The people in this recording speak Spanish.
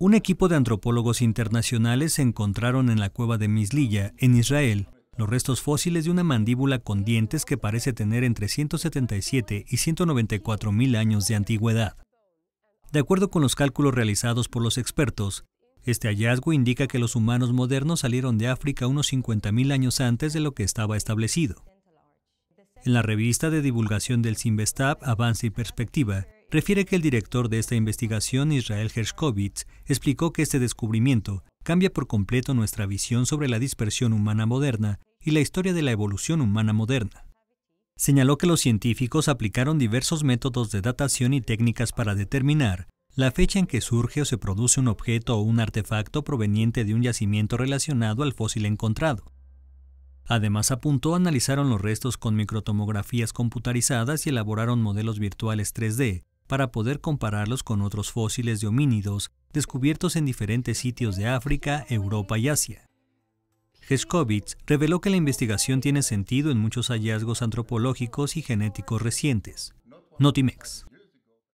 Un equipo de antropólogos internacionales encontraron en la cueva de Mislilla, en Israel, los restos fósiles de una mandíbula con dientes que parece tener entre 177 y 194 mil años de antigüedad. De acuerdo con los cálculos realizados por los expertos, este hallazgo indica que los humanos modernos salieron de África unos mil años antes de lo que estaba establecido. En la revista de divulgación del Sinvestab Avance y Perspectiva, refiere que el director de esta investigación, Israel Hershkovitz, explicó que este descubrimiento cambia por completo nuestra visión sobre la dispersión humana moderna y la historia de la evolución humana moderna. Señaló que los científicos aplicaron diversos métodos de datación y técnicas para determinar la fecha en que surge o se produce un objeto o un artefacto proveniente de un yacimiento relacionado al fósil encontrado. Además apuntó, analizaron los restos con microtomografías computarizadas y elaboraron modelos virtuales 3D para poder compararlos con otros fósiles de homínidos descubiertos en diferentes sitios de África, Europa y Asia. Heskovitz reveló que la investigación tiene sentido en muchos hallazgos antropológicos y genéticos recientes. Notimex.